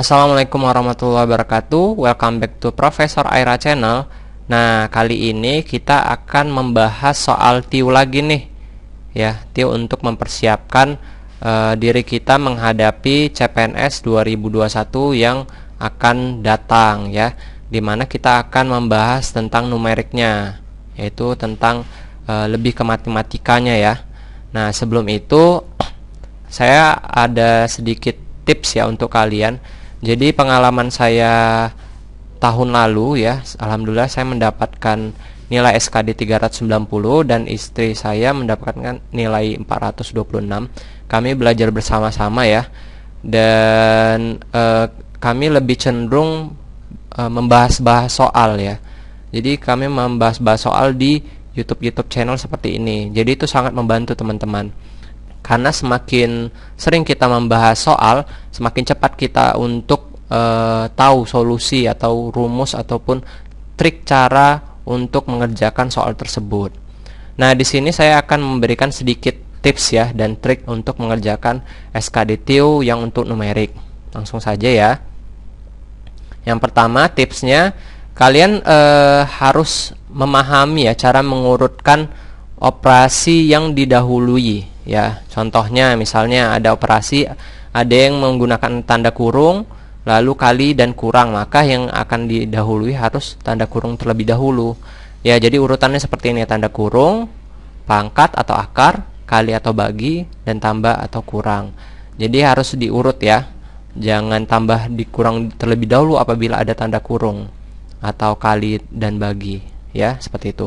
Assalamualaikum warahmatullahi wabarakatuh Welcome back to Profesor Aira Channel Nah kali ini kita akan membahas soal TIU lagi nih Ya TIU untuk mempersiapkan uh, diri kita menghadapi CPNS 2021 yang akan datang ya Dimana kita akan membahas tentang numeriknya Yaitu tentang uh, lebih ke matematikanya ya Nah sebelum itu saya ada sedikit tips ya untuk kalian jadi pengalaman saya tahun lalu ya, alhamdulillah saya mendapatkan nilai SKD 390 dan istri saya mendapatkan nilai 426. Kami belajar bersama-sama ya. Dan eh, kami lebih cenderung eh, membahas-bahas soal ya. Jadi kami membahas-bahas soal di YouTube YouTube channel seperti ini. Jadi itu sangat membantu teman-teman karena semakin sering kita membahas soal, semakin cepat kita untuk e, tahu solusi atau rumus ataupun trik cara untuk mengerjakan soal tersebut. Nah, di sini saya akan memberikan sedikit tips ya dan trik untuk mengerjakan SKDTU yang untuk numerik. Langsung saja ya. Yang pertama tipsnya kalian e, harus memahami ya cara mengurutkan operasi yang didahului ya contohnya misalnya ada operasi ada yang menggunakan tanda kurung lalu kali dan kurang maka yang akan didahului harus tanda kurung terlebih dahulu ya jadi urutannya seperti ini tanda kurung pangkat atau akar kali atau bagi dan tambah atau kurang jadi harus diurut ya jangan tambah dikurang terlebih dahulu apabila ada tanda kurung atau kali dan bagi ya seperti itu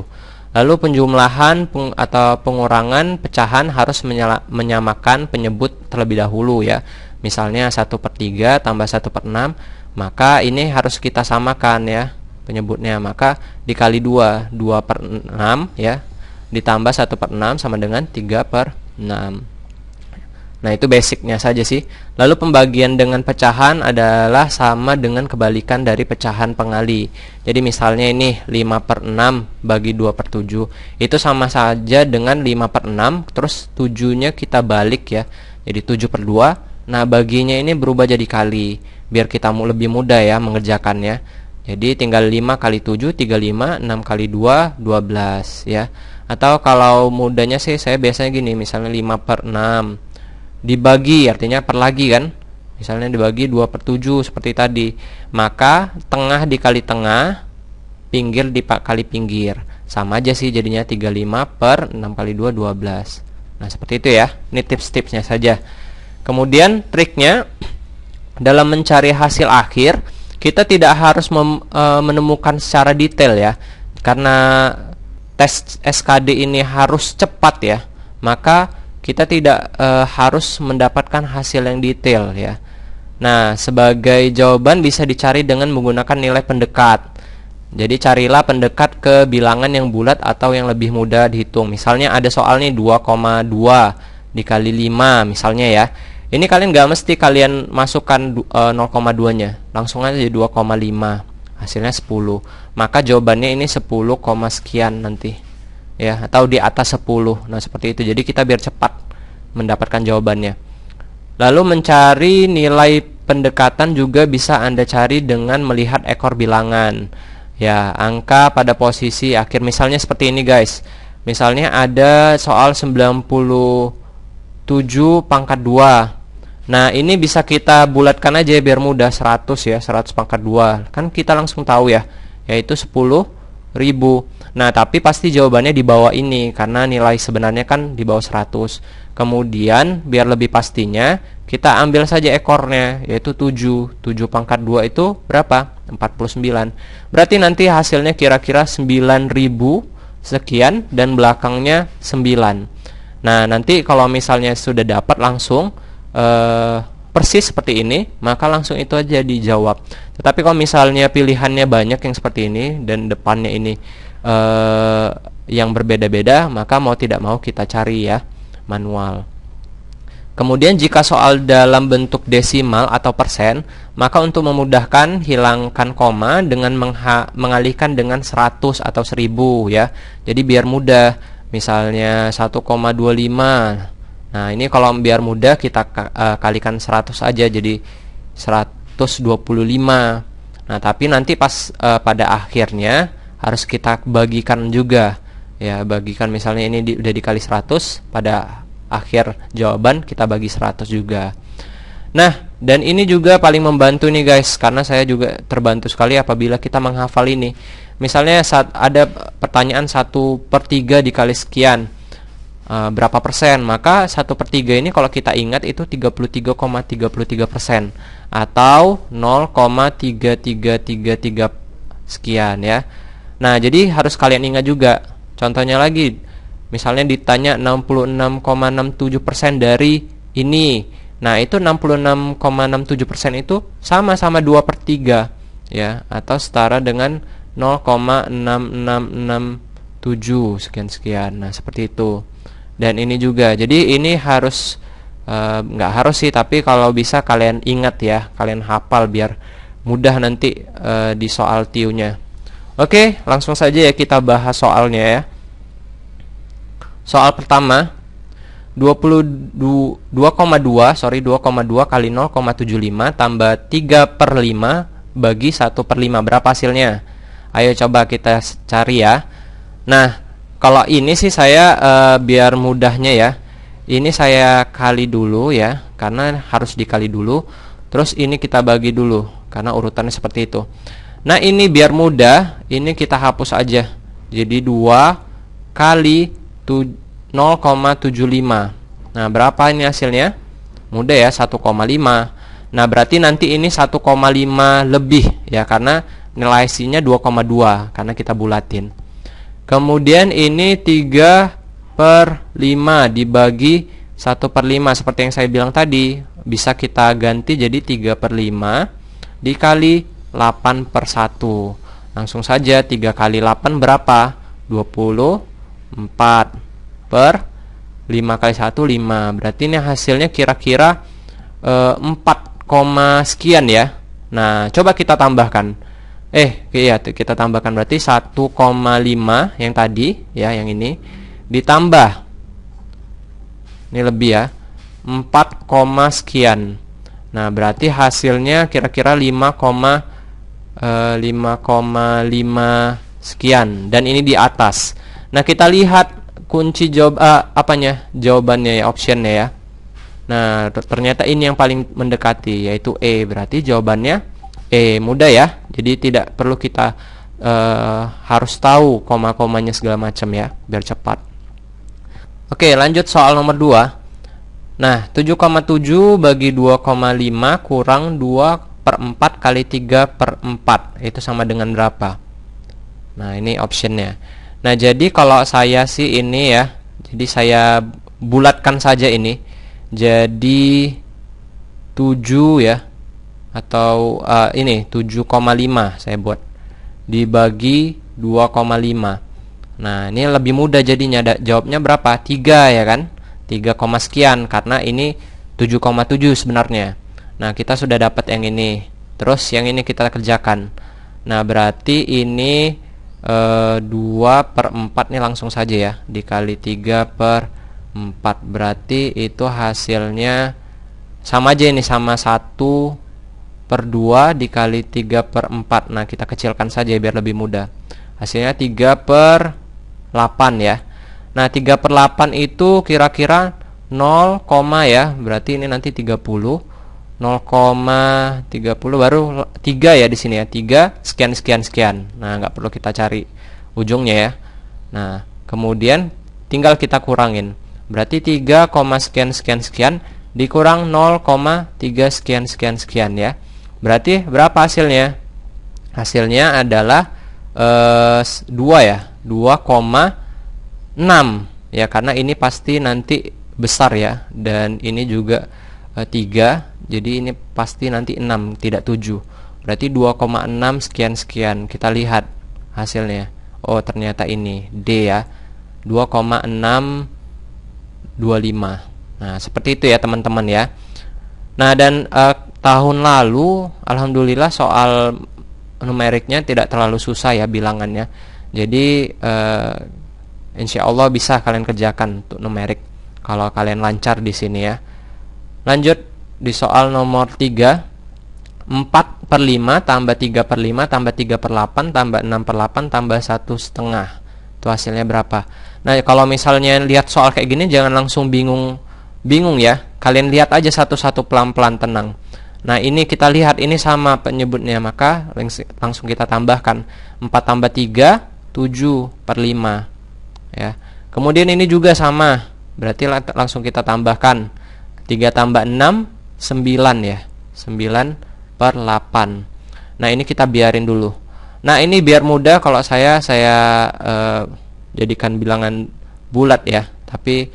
Lalu penjumlahan peng, atau pengurangan pecahan harus menyala, menyamakan penyebut terlebih dahulu ya. Misalnya 1 per 3 tambah 1 per 6, maka ini harus kita samakan ya penyebutnya. Maka dikali 2, 2 per 6 ya, ditambah 1 per 6 sama dengan 3 per 6. Nah, itu basicnya saja sih. Lalu pembagian dengan pecahan adalah sama dengan kebalikan dari pecahan pengali. Jadi misalnya ini 5 per 6 bagi 2 per 7. Itu sama saja dengan 5 per 6, terus 7-nya kita balik ya. Jadi 7 per 2. Nah, baginya ini berubah jadi kali, biar kita lebih mudah ya mengerjakannya. Jadi tinggal 5 kali 7, 35, 6 kali 2, 12 ya. Atau kalau mudahnya sih saya biasanya gini, misalnya 5 per 6 dibagi artinya per lagi kan misalnya dibagi 2 per 7 seperti tadi maka tengah dikali tengah pinggir dikali pinggir sama aja sih jadinya 35 per 6 kali 2 12 nah seperti itu ya ini tips-tipsnya saja kemudian triknya dalam mencari hasil akhir kita tidak harus e, menemukan secara detail ya karena tes SKD ini harus cepat ya maka kita tidak e, harus mendapatkan hasil yang detail ya. Nah, sebagai jawaban bisa dicari dengan menggunakan nilai pendekat. Jadi carilah pendekat ke bilangan yang bulat atau yang lebih mudah dihitung. Misalnya ada soal nih 2,2 dikali 5 misalnya ya. Ini kalian gak mesti kalian masukkan 0,2-nya. Eh, Langsung aja 2,5. Hasilnya 10. Maka jawabannya ini 10, sekian nanti ya atau di atas 10 nah seperti itu jadi kita biar cepat mendapatkan jawabannya lalu mencari nilai pendekatan juga bisa Anda cari dengan melihat ekor bilangan ya angka pada posisi akhir misalnya seperti ini guys misalnya ada soal 97 pangkat 2 nah ini bisa kita bulatkan aja biar mudah 100 ya 100 pangkat 2 kan kita langsung tahu ya yaitu 10 ribu. Nah, tapi pasti jawabannya di bawah ini karena nilai sebenarnya kan di bawah 100. Kemudian biar lebih pastinya kita ambil saja ekornya yaitu 7. 7 pangkat 2 itu berapa? 49. Berarti nanti hasilnya kira-kira 9000 sekian dan belakangnya 9. Nah, nanti kalau misalnya sudah dapat langsung eh persis seperti ini, maka langsung itu aja dijawab. Tetapi kalau misalnya pilihannya banyak yang seperti ini dan depannya ini eh, yang berbeda-beda, maka mau tidak mau kita cari ya manual. Kemudian jika soal dalam bentuk desimal atau persen, maka untuk memudahkan hilangkan koma dengan mengalihkan dengan 100 atau 1000 ya. Jadi biar mudah. Misalnya 1,25 Nah, ini kalau biar mudah kita uh, kalikan 100 aja jadi 125. Nah, tapi nanti pas uh, pada akhirnya harus kita bagikan juga. Ya, bagikan misalnya ini di, udah dikali 100, pada akhir jawaban kita bagi 100 juga. Nah, dan ini juga paling membantu nih guys karena saya juga terbantu sekali apabila kita menghafal ini. Misalnya saat ada pertanyaan 1/3 dikali sekian. Eh, berapa persen maka satu per tiga ini kalau kita ingat itu 33,33 ,33 persen atau 0,3333 sekian ya nah jadi harus kalian ingat juga contohnya lagi misalnya ditanya 66,67 persen dari ini nah itu 66,67 persen itu sama-sama 2 per 3 ya atau setara dengan 0,6667 sekian-sekian nah seperti itu dan ini juga jadi ini harus eh, nggak uh, harus sih tapi kalau bisa kalian ingat ya kalian hafal biar mudah nanti uh, di soal tiunya oke langsung saja ya kita bahas soalnya ya soal pertama 22,2 sorry 2,2 kali 0,75 tambah 3 per 5 bagi 1 per 5 berapa hasilnya ayo coba kita cari ya nah kalau ini sih saya uh, biar mudahnya ya ini saya kali dulu ya karena harus dikali dulu terus ini kita bagi dulu karena urutannya seperti itu nah ini biar mudah ini kita hapus aja jadi 2 kali 0,75 nah berapa ini hasilnya mudah ya 1,5 nah berarti nanti ini 1,5 lebih ya karena nilai C nya 2,2 karena kita bulatin Kemudian ini 3 per 5 dibagi 1 per 5 seperti yang saya bilang tadi bisa kita ganti jadi 3 per 5 dikali 8 per 1 langsung saja 3 kali 8 berapa? 24 per 5 kali 1 5 berarti ini hasilnya kira-kira e, eh, 4, sekian ya Nah coba kita tambahkan eh iya kita tambahkan berarti 1,5 yang tadi ya yang ini ditambah ini lebih ya 4, sekian nah berarti hasilnya kira-kira 5, eh, 5,5 sekian dan ini di atas nah kita lihat kunci jawab uh, eh, apanya jawabannya ya optionnya ya nah ternyata ini yang paling mendekati yaitu E berarti jawabannya E mudah ya jadi tidak perlu kita uh, harus tahu koma-komanya segala macam ya biar cepat oke lanjut soal nomor 2 nah 7,7 bagi 2,5 kurang 2 per 4 kali 3 per 4 itu sama dengan berapa nah ini optionnya nah jadi kalau saya sih ini ya jadi saya bulatkan saja ini jadi 7 ya atau uh, ini 7,5 saya buat dibagi 2,5 nah ini lebih mudah jadinya da jawabnya berapa 3 ya kan 3, sekian karena ini 7,7 sebenarnya nah kita sudah dapat yang ini terus yang ini kita kerjakan nah berarti ini e, eh, 2 per 4 nih langsung saja ya dikali 3 per 4 berarti itu hasilnya sama aja ini sama 1 per 2 dikali 3 per 4 Nah kita kecilkan saja ya, biar lebih mudah Hasilnya 3 per 8 ya Nah 3 per 8 itu kira-kira 0, ya Berarti ini nanti 30 0,30 baru 3 ya di sini ya 3 sekian sekian sekian Nah nggak perlu kita cari ujungnya ya Nah kemudian tinggal kita kurangin Berarti 3, sekian sekian sekian dikurang 0,3 sekian sekian sekian ya Berarti berapa hasilnya? Hasilnya adalah eh, 2 ya, 2,6 ya karena ini pasti nanti besar ya dan ini juga eh, 3 jadi ini pasti nanti 6 tidak 7 berarti 2,6 sekian-sekian kita lihat hasilnya oh ternyata ini D ya 2,625 nah seperti itu ya teman-teman ya nah dan eh, tahun lalu alhamdulillah soal numeriknya tidak terlalu susah ya bilangannya jadi uh, insya Allah bisa kalian kerjakan untuk numerik kalau kalian lancar di sini ya lanjut di soal nomor 3 4 per 5 tambah 3 per 5 tambah 3 per 8 tambah 6 per 8 tambah 1 setengah itu hasilnya berapa nah kalau misalnya lihat soal kayak gini jangan langsung bingung bingung ya kalian lihat aja satu-satu pelan-pelan tenang Nah ini kita lihat ini sama penyebutnya maka langsung kita tambahkan 4 tambah 3 7 per 5 ya. Kemudian ini juga sama berarti langsung kita tambahkan 3 tambah 6 9 ya 9 per 8 Nah ini kita biarin dulu Nah ini biar mudah kalau saya saya eh, jadikan bilangan bulat ya tapi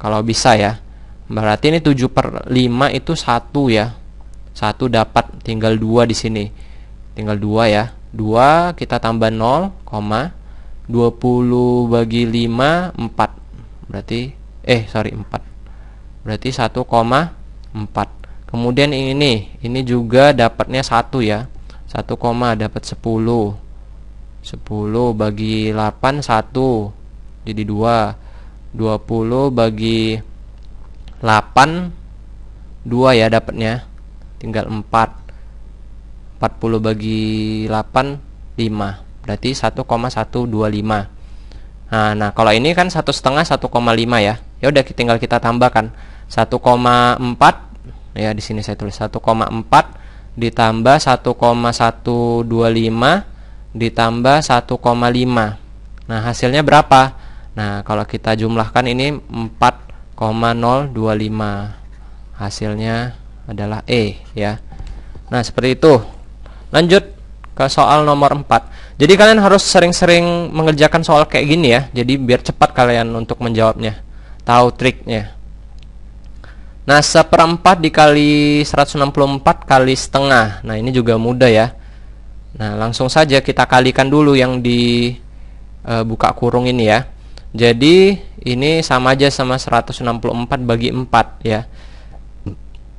kalau bisa ya Berarti ini 7 per 5 itu 1 ya. 1 dapat tinggal 2 di sini. Tinggal 2 ya. 2 kita tambah 0, 20 bagi 5 4. Berarti eh sorry 4. Berarti 1,4. Kemudian ini, ini juga dapatnya 1 ya. 1, dapat 10. 10 bagi 8 1 jadi 2. 20 bagi 8 2 ya dapatnya tinggal 4 40 bagi 8 5 berarti 1,125 Nah, nah kalau ini kan satu setengah 1,5 ya. Ya udah tinggal kita tambahkan 1,4 ya di sini saya tulis 1,4 ditambah 1,125 ditambah 1,5. Nah, hasilnya berapa? Nah, kalau kita jumlahkan ini 4 0,025 hasilnya adalah E ya nah seperti itu lanjut ke soal nomor 4 jadi kalian harus sering-sering mengerjakan soal kayak gini ya jadi biar cepat kalian untuk menjawabnya tahu triknya nah seperempat dikali 164 kali setengah nah ini juga mudah ya nah langsung saja kita kalikan dulu yang di e, buka kurung ini ya jadi ini sama aja sama 164 bagi 4 ya.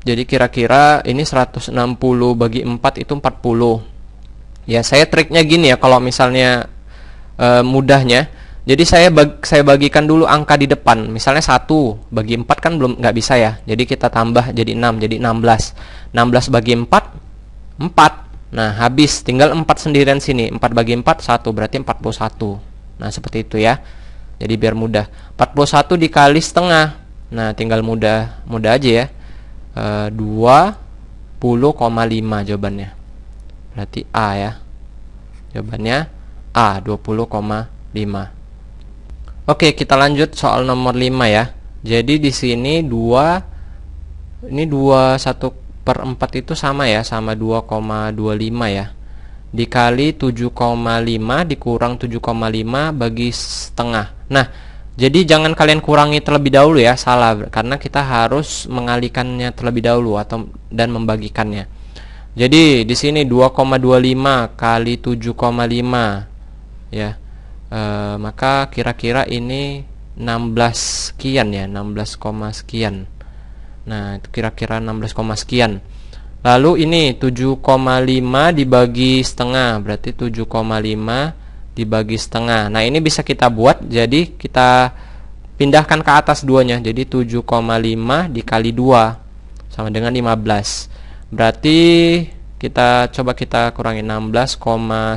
Jadi kira-kira ini 160 bagi 4 itu 40. Ya, saya triknya gini ya kalau misalnya e, mudahnya. Jadi saya bag, saya bagikan dulu angka di depan. Misalnya 1 bagi 4 kan belum nggak bisa ya. Jadi kita tambah jadi 6, jadi 16. 16 bagi 4 4. Nah, habis tinggal 4 sendirian sini. 4 bagi 4 1 berarti 41. Nah, seperti itu ya jadi biar mudah 41 dikali setengah nah tinggal mudah mudah aja ya e, eh, 20,5 jawabannya berarti A ya jawabannya A 20,5 oke kita lanjut soal nomor 5 ya jadi di sini 2 ini 21 per 4 itu sama ya sama 2,25 ya dikali 7,5 dikurang 7,5 bagi setengah. Nah, jadi jangan kalian kurangi terlebih dahulu ya, salah karena kita harus mengalikannya terlebih dahulu atau dan membagikannya. Jadi di sini 2,25 kali 7,5 ya. E, maka kira-kira ini 16 sekian ya, 16, sekian. Nah, itu kira-kira 16, sekian. Lalu ini 7,5 dibagi setengah berarti 7,5 dibagi setengah. Nah, ini bisa kita buat jadi kita pindahkan ke atas duanya. Jadi 7,5 dikali 2 sama dengan 15. Berarti kita coba kita kurangi 16,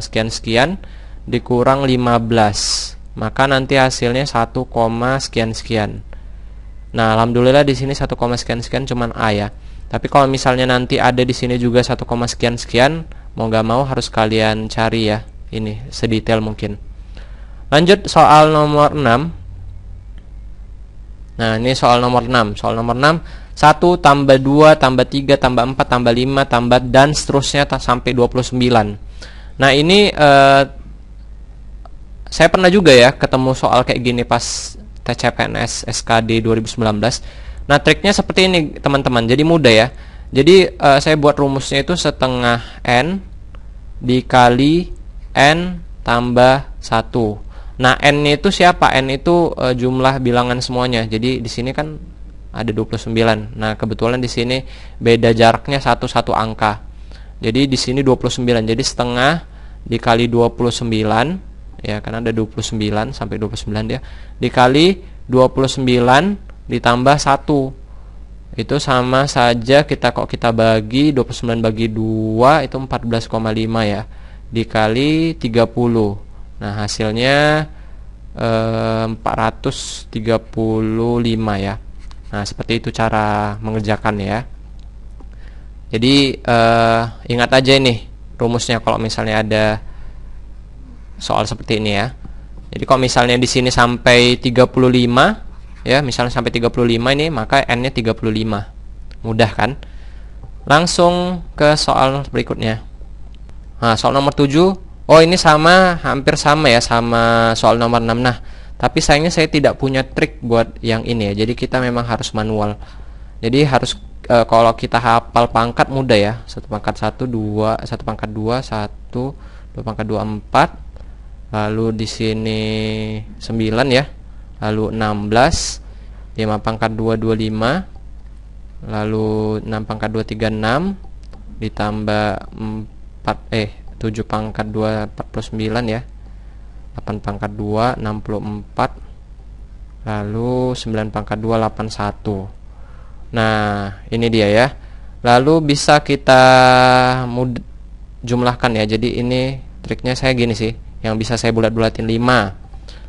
sekian sekian dikurang 15. Maka nanti hasilnya 1, sekian sekian. Nah, alhamdulillah di sini 1, sekian sekian cuman A ya. Tapi kalau misalnya nanti ada di sini juga 1, sekian sekian, mau nggak mau harus kalian cari ya. Ini sedetail mungkin. Lanjut soal nomor 6. Nah, ini soal nomor 6. Soal nomor 6 1 tambah 2 tambah 3 tambah 4 tambah 5 tambah dan seterusnya sampai 29. Nah, ini eh, saya pernah juga ya ketemu soal kayak gini pas TCPNS SKD 2019 Nah triknya seperti ini teman-teman, jadi mudah ya. Jadi uh, saya buat rumusnya itu setengah n dikali n tambah 1. Nah, n itu siapa? n itu uh, jumlah bilangan semuanya. Jadi di sini kan ada 29. Nah, kebetulan di sini beda jaraknya satu satu angka. Jadi di sini 29. Jadi setengah dikali 29 ya karena ada 29 sampai 29 ya. Dikali 29 ditambah 1 itu sama saja kita kok kita bagi 29 bagi 2 itu 14,5 ya dikali 30 nah hasilnya eh, 435 ya nah seperti itu cara mengerjakan ya jadi eh, ingat aja ini rumusnya kalau misalnya ada soal seperti ini ya jadi kalau misalnya di sini sampai 35 ya misalnya sampai 35 ini maka n-nya 35 mudah kan langsung ke soal berikutnya nah soal nomor 7 oh ini sama hampir sama ya sama soal nomor 6 nah tapi sayangnya saya tidak punya trik buat yang ini ya jadi kita memang harus manual jadi harus e, kalau kita hafal pangkat mudah ya satu pangkat 1 2 satu pangkat 2 1 2 pangkat 2 4 lalu di sini 9 ya lalu 16 5 pangkat 2 25 lalu 6 pangkat 2 36 ditambah 4 eh 7 pangkat 2 49 ya 8 pangkat 2 64 lalu 9 pangkat 2 81 nah ini dia ya lalu bisa kita mud jumlahkan ya jadi ini triknya saya gini sih yang bisa saya bulat-bulatin 5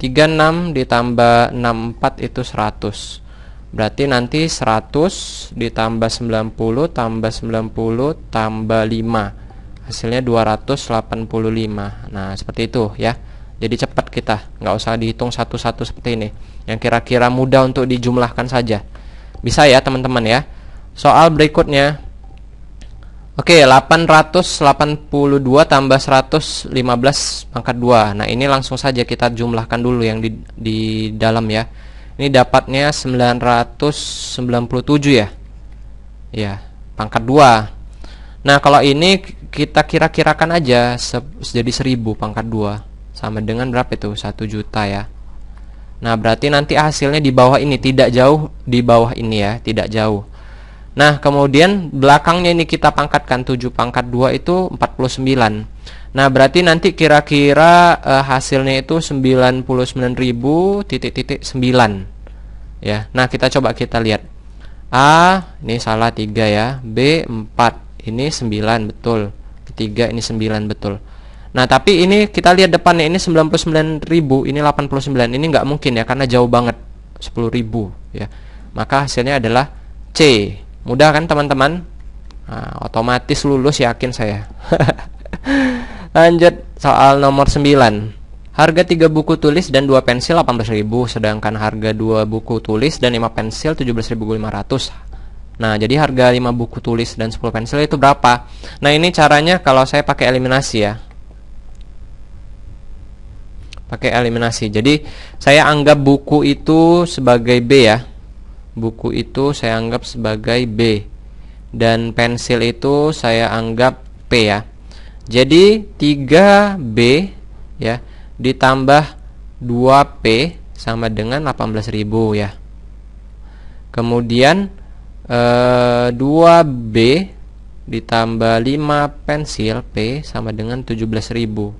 36 ditambah 64 itu 100 berarti nanti 100 ditambah 90 tambah 90 tambah 5 hasilnya 285 nah seperti itu ya jadi cepat kita nggak usah dihitung satu-satu seperti ini yang kira-kira mudah untuk dijumlahkan saja bisa ya teman-teman ya soal berikutnya Oke, 882 tambah 115 pangkat 2. Nah, ini langsung saja kita jumlahkan dulu yang di, di dalam ya. Ini dapatnya 997 ya. Ya, pangkat 2. Nah, kalau ini kita kira-kirakan aja jadi 1000 pangkat 2 sama dengan berapa itu? 1 juta ya. Nah, berarti nanti hasilnya di bawah ini tidak jauh di bawah ini ya, tidak jauh. Nah, kemudian belakangnya ini kita pangkatkan 7 pangkat 2 itu 49. Nah, berarti nanti kira-kira uh, hasilnya itu 99.000 titik-titik 9. Ya. Nah, kita coba kita lihat. A ini salah 3 ya. B 4. Ini 9 betul. Ketiga ini 9 betul. Nah, tapi ini kita lihat depannya ini 99.000, ini 89. Ini nggak mungkin ya karena jauh banget 10.000 ya. Maka hasilnya adalah C. Mudah kan teman-teman? Nah, otomatis lulus yakin saya. Lanjut soal nomor 9. Harga 3 buku tulis dan 2 pensil 18.000 sedangkan harga 2 buku tulis dan 5 pensil 17.500. Nah, jadi harga 5 buku tulis dan 10 pensil itu berapa? Nah, ini caranya kalau saya pakai eliminasi ya. Pakai eliminasi. Jadi, saya anggap buku itu sebagai B ya buku itu saya anggap sebagai B dan pensil itu saya anggap P ya jadi 3B ya ditambah 2P sama dengan 18.000 ya kemudian eh, 2B ditambah 5 pensil P sama dengan 17.000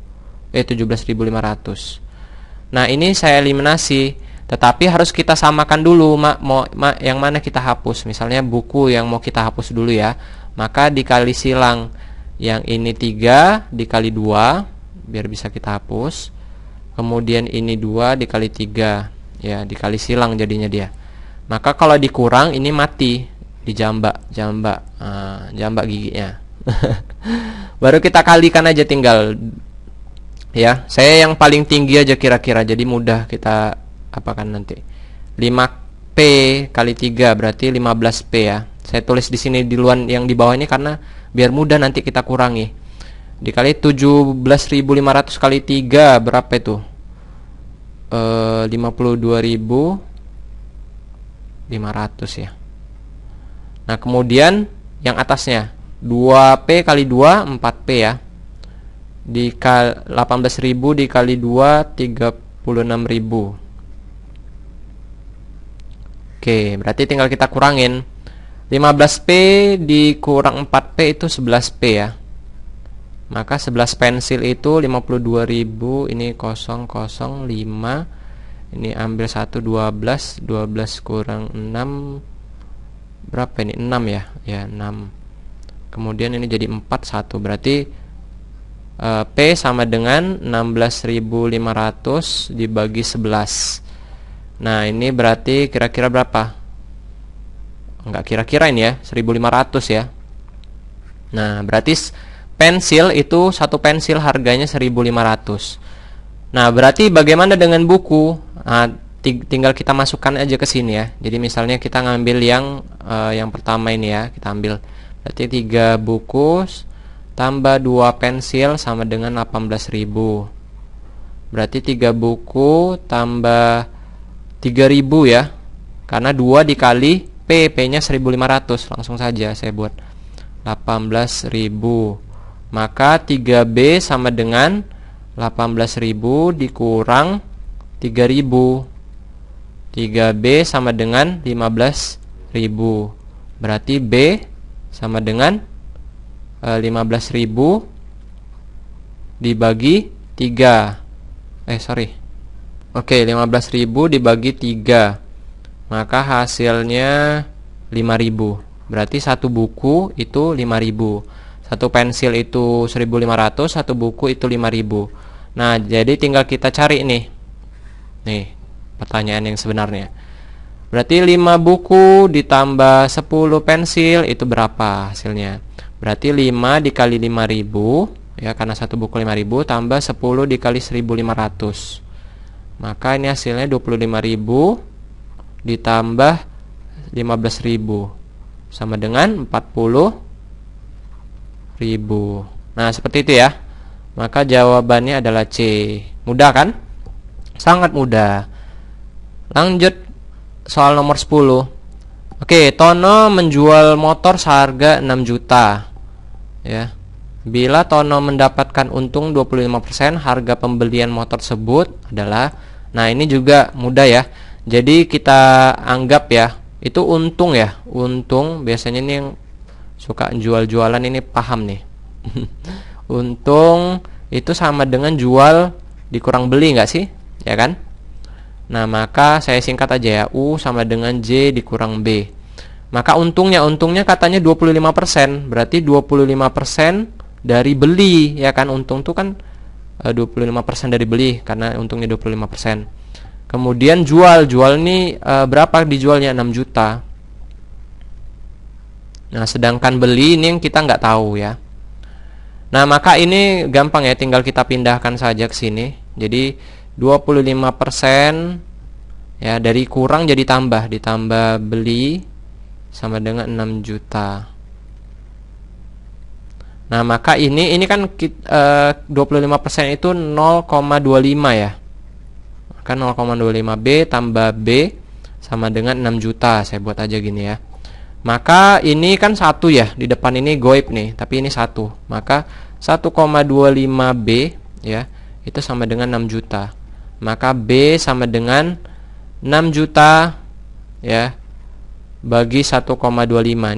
eh 17.500 nah ini saya eliminasi tetapi harus kita samakan dulu mak, mau, mak, yang mana kita hapus. Misalnya buku yang mau kita hapus dulu ya. Maka dikali silang yang ini 3 dikali 2 biar bisa kita hapus. Kemudian ini 2 dikali 3 ya dikali silang jadinya dia. Maka kalau dikurang ini mati di jambak uh, ah, jamba giginya. Baru kita kalikan aja tinggal ya. Saya yang paling tinggi aja kira-kira jadi mudah kita apakah nanti 5P kali 3 berarti 15P ya saya tulis di sini di luar yang di bawah ini karena biar mudah nanti kita kurangi dikali 17.500 kali 3 berapa itu e, eh, 52.500 ya nah kemudian yang atasnya 2P kali 2 4P ya dikali 18.000 dikali 2 36.000 Oke, berarti tinggal kita kurangin. 15P dikurang 4P itu 11P ya. Maka 11 pensil itu 52.000, ini 005. Ini ambil 1 12, 12 kurang 6 berapa ini? 6 ya. Ya, 6. Kemudian ini jadi 4 1. Berarti eh, P sama dengan 16.500 dibagi 11. Nah ini berarti kira-kira berapa? Enggak kira-kira ini ya 1500 ya Nah berarti pensil itu satu pensil harganya 1500 Nah berarti bagaimana dengan buku? Nah, tinggal kita masukkan aja ke sini ya. Jadi misalnya kita ngambil yang uh, yang pertama ini ya, kita ambil berarti 3 buku tambah 2 pensil sama dengan 18.000. Berarti 3 buku tambah 3000 ya karena 2 dikali P P nya 1500 langsung saja saya buat 18.000 maka 3B sama dengan 18.000 dikurang 3000 3B sama dengan 15.000 berarti B sama dengan e, eh, 15.000 dibagi 3 eh sorry Oke, 15.000 dibagi 3. Maka hasilnya 5.000. Berarti satu buku itu 5.000. Satu pensil itu 1.500, satu buku itu 5.000. Nah, jadi tinggal kita cari nih. Nih, pertanyaan yang sebenarnya. Berarti 5 buku ditambah 10 pensil itu berapa hasilnya? Berarti 5 dikali 5000 ya karena satu buku 5000 tambah 10 dikali 1500. Maka ini hasilnya 25.000 ditambah 15.000 sama dengan 40.000. Nah, seperti itu ya. Maka jawabannya adalah C. Mudah kan? Sangat mudah. Lanjut soal nomor 10. Oke, Tono menjual motor seharga 6 juta. Ya. Bila Tono mendapatkan untung 25%, harga pembelian motor tersebut adalah Nah, ini juga mudah ya. Jadi kita anggap ya, itu untung ya. Untung biasanya ini yang suka jual-jualan ini paham nih. untung itu sama dengan jual dikurang beli nggak sih? Ya kan? Nah, maka saya singkat aja ya. U sama dengan J dikurang B. Maka untungnya, untungnya katanya 25%. Berarti 25% dari beli, ya kan? Untung tuh kan 25% eh, dari beli karena untungnya 25%. Kemudian jual, jual ini e, berapa dijualnya 6 juta. Nah, sedangkan beli ini yang kita nggak tahu ya. Nah, maka ini gampang ya, tinggal kita pindahkan saja ke sini. Jadi 25% ya dari kurang jadi tambah, ditambah beli sama dengan 6 juta. Nah, maka ini ini kan eh, uh, 25% itu 0,25 ya. Maka 0,25B tambah B sama dengan 6 juta. Saya buat aja gini ya. Maka ini kan satu ya, di depan ini goib nih, tapi ini satu. Maka 1,25B ya, itu sama dengan 6 juta. Maka B sama dengan 6 juta ya bagi 1,25.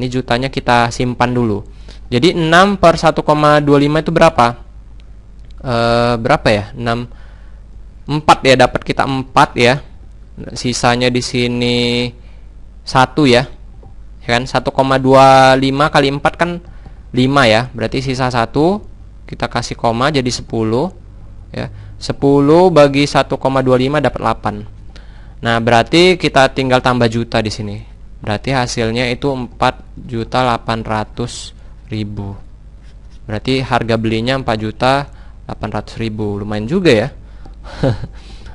Ini jutanya kita simpan dulu. Jadi 6 per 1,25 itu berapa? E, berapa ya? 6 4 ya dapat kita 4 ya. Sisanya di sini 1 ya. Ya kan 1,25 kali 4 kan 5 ya. Berarti sisa 1 kita kasih koma jadi 10 ya. 10 bagi 1,25 dapat 8. Nah, berarti kita tinggal tambah juta di sini. Berarti hasilnya itu 4 juta 800 ribu berarti harga belinya 4 juta 800 ribu lumayan juga ya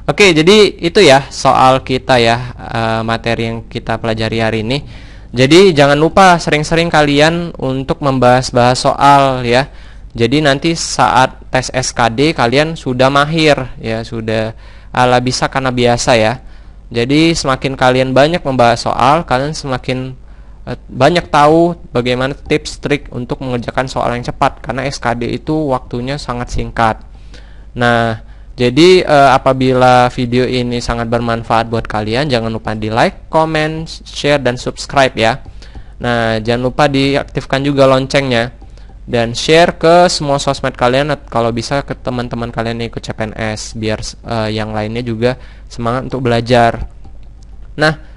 Oke, jadi itu ya soal kita ya eh, materi yang kita pelajari hari ini. Jadi jangan lupa sering-sering kalian untuk membahas-bahas soal ya. Jadi nanti saat tes SKD kalian sudah mahir ya, sudah ala bisa karena biasa ya. Jadi semakin kalian banyak membahas soal, kalian semakin Eh, banyak tahu bagaimana tips trik untuk mengerjakan soal yang cepat karena SKD itu waktunya sangat singkat. Nah, jadi eh, apabila video ini sangat bermanfaat buat kalian, jangan lupa di like, comment, share dan subscribe ya. Nah, jangan lupa diaktifkan juga loncengnya dan share ke semua sosmed kalian kalau bisa ke teman-teman kalian yang ikut CPNS biar uh, yang lainnya juga semangat untuk belajar. Nah,